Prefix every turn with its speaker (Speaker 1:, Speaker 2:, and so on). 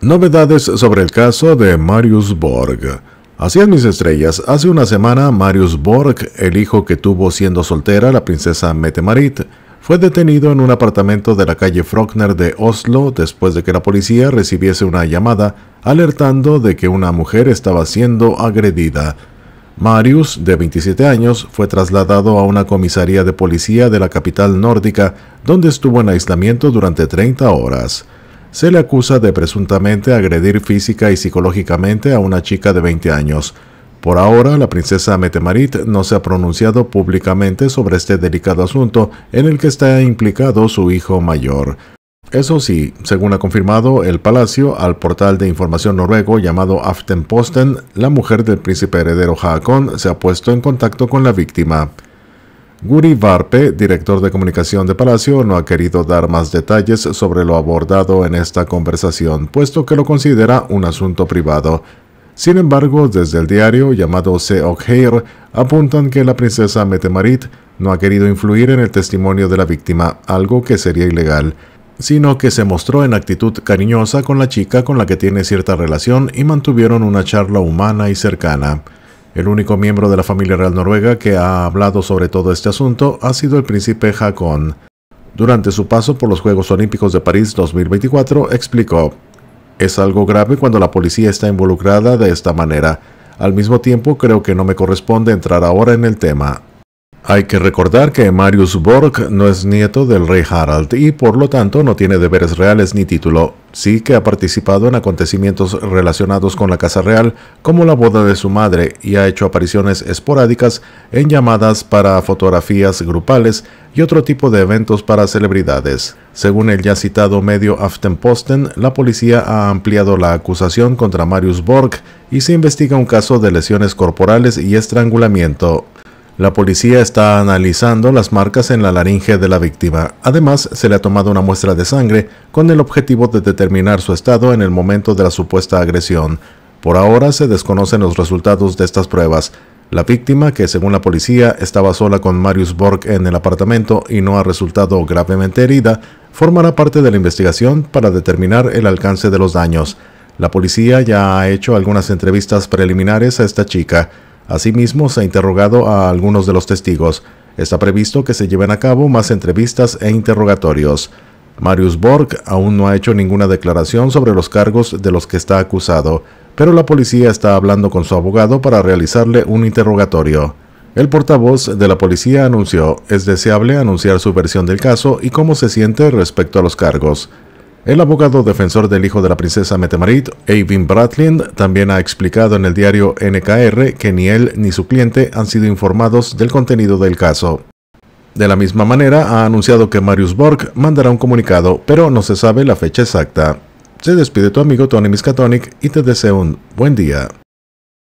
Speaker 1: Novedades sobre el caso de Marius Borg. Así es, mis estrellas. Hace una semana, Marius Borg, el hijo que tuvo siendo soltera la princesa Marit, fue detenido en un apartamento de la calle Frockner de Oslo después de que la policía recibiese una llamada alertando de que una mujer estaba siendo agredida. Marius, de 27 años, fue trasladado a una comisaría de policía de la capital nórdica, donde estuvo en aislamiento durante 30 horas se le acusa de presuntamente agredir física y psicológicamente a una chica de 20 años. Por ahora, la princesa Metemarit no se ha pronunciado públicamente sobre este delicado asunto en el que está implicado su hijo mayor. Eso sí, según ha confirmado el Palacio al portal de información noruego llamado Aftenposten, la mujer del príncipe heredero Haakon se ha puesto en contacto con la víctima. Guri Varpe, director de comunicación de Palacio, no ha querido dar más detalles sobre lo abordado en esta conversación, puesto que lo considera un asunto privado. Sin embargo, desde el diario llamado Ogheir, apuntan que la princesa Metemarit no ha querido influir en el testimonio de la víctima, algo que sería ilegal, sino que se mostró en actitud cariñosa con la chica con la que tiene cierta relación y mantuvieron una charla humana y cercana. El único miembro de la familia real noruega que ha hablado sobre todo este asunto ha sido el príncipe Hakon. Durante su paso por los Juegos Olímpicos de París 2024, explicó, Es algo grave cuando la policía está involucrada de esta manera. Al mismo tiempo, creo que no me corresponde entrar ahora en el tema. Hay que recordar que Marius Borg no es nieto del rey Harald y por lo tanto no tiene deberes reales ni título. Sí que ha participado en acontecimientos relacionados con la Casa Real, como la boda de su madre, y ha hecho apariciones esporádicas en llamadas para fotografías grupales y otro tipo de eventos para celebridades. Según el ya citado medio Aftenposten, la policía ha ampliado la acusación contra Marius Borg y se investiga un caso de lesiones corporales y estrangulamiento. La policía está analizando las marcas en la laringe de la víctima. Además, se le ha tomado una muestra de sangre con el objetivo de determinar su estado en el momento de la supuesta agresión. Por ahora se desconocen los resultados de estas pruebas. La víctima, que según la policía estaba sola con Marius Borg en el apartamento y no ha resultado gravemente herida, formará parte de la investigación para determinar el alcance de los daños. La policía ya ha hecho algunas entrevistas preliminares a esta chica. Asimismo, se ha interrogado a algunos de los testigos. Está previsto que se lleven a cabo más entrevistas e interrogatorios. Marius Borg aún no ha hecho ninguna declaración sobre los cargos de los que está acusado, pero la policía está hablando con su abogado para realizarle un interrogatorio. El portavoz de la policía anunció, es deseable anunciar su versión del caso y cómo se siente respecto a los cargos. El abogado defensor del hijo de la princesa Metemarit, Avin Bratlin, también ha explicado en el diario NKR que ni él ni su cliente han sido informados del contenido del caso. De la misma manera, ha anunciado que Marius Borg mandará un comunicado, pero no se sabe la fecha exacta. Se despide tu amigo Tony Miskatonic y te deseo un buen día.